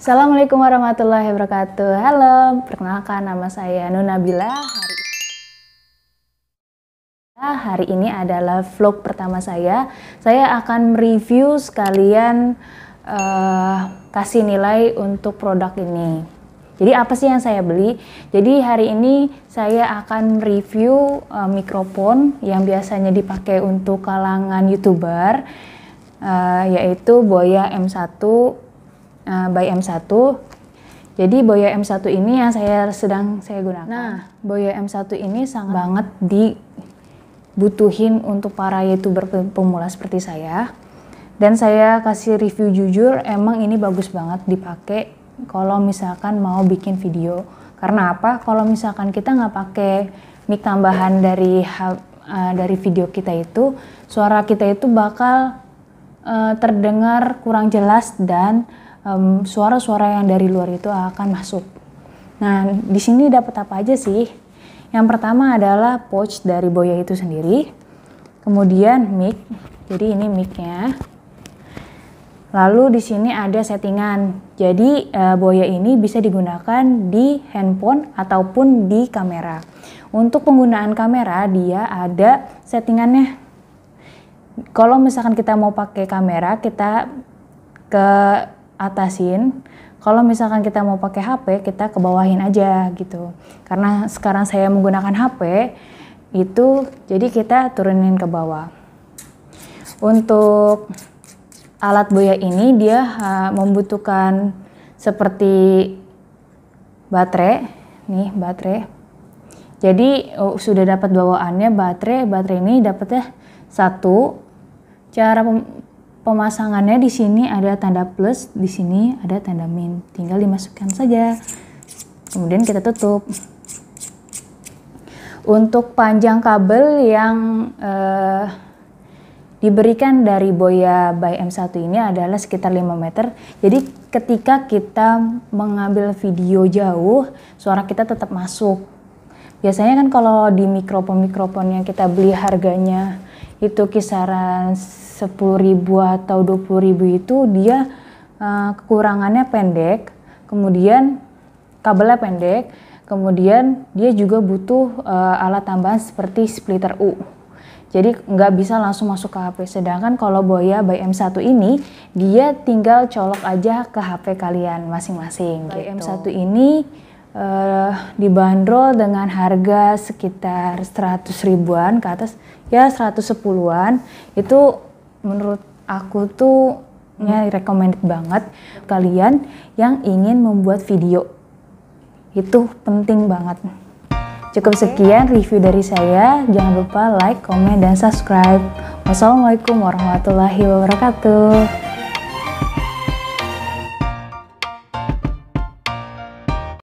Assalamualaikum warahmatullahi wabarakatuh. Halo, perkenalkan nama saya Nuna Bila. Hari ini adalah vlog pertama saya. Saya akan mereview sekalian uh, kasih nilai untuk produk ini. Jadi apa sih yang saya beli? Jadi hari ini saya akan review uh, eh, mikrofon yang biasanya dipakai untuk kalangan youtuber, uh, yaitu Boya M1 uh, by M1. Jadi boya M1 ini yang saya sedang saya gunakan. Nah, boya M1 ini sangat banget dibutuhin untuk para youtuber pemula seperti saya. Dan saya kasih review jujur, emang ini bagus banget dipakai kalau misalkan mau bikin video. Karena apa? Kalau misalkan kita nggak pakai mic tambahan dari uh, dari video kita itu, suara kita itu bakal uh, terdengar kurang jelas dan suara-suara um, yang dari luar itu akan masuk. Nah, di sini dapat apa aja sih? Yang pertama adalah pouch dari boya itu sendiri. Kemudian mic. Jadi ini micnya. Lalu di sini ada settingan. Jadi uh, boya ini bisa digunakan di handphone ataupun di kamera. Untuk penggunaan kamera dia ada settingannya. Kalau misalkan kita mau pakai kamera, kita ke atasin. Kalau misalkan kita mau pakai HP, kita kebawahin aja gitu. Karena sekarang saya menggunakan HP itu jadi kita turunin ke bawah. Untuk alat boya ini dia eh, membutuhkan seperti baterai, nih baterai. Jadi oh, sudah dapat bawaannya baterai, baterai ini dapatnya satu. Cara pemasangannya di sini ada tanda plus, di sini ada tanda min. Tinggal dimasukkan saja. Kemudian kita tutup. Untuk panjang kabel yang eh, diberikan dari boya by M1 ini adalah sekitar 5 meter. Jadi ketika kita mengambil video jauh, suara kita tetap masuk. Biasanya kan kalau di mikrofon-mikrofon yang kita beli harganya itu kisaran sepuluh ribu atau dua puluh ribu itu dia uh, kekurangannya pendek, kemudian kabelnya pendek, kemudian dia juga butuh uh, alat tambahan seperti splitter U. Jadi nggak bisa langsung masuk ke HP. Sedangkan kalau Boya by M1 ini, dia tinggal colok aja ke HP kalian masing-masing. Gitu. M1 ini uh, dibanderol dengan harga sekitar 100 ribuan ke atas, ya 110-an. Itu menurut aku tuh ya recommended banget kalian yang ingin membuat video itu penting banget cukup sekian review dari saya jangan lupa like komen dan subscribe wassalamualaikum warahmatullahi wabarakatuh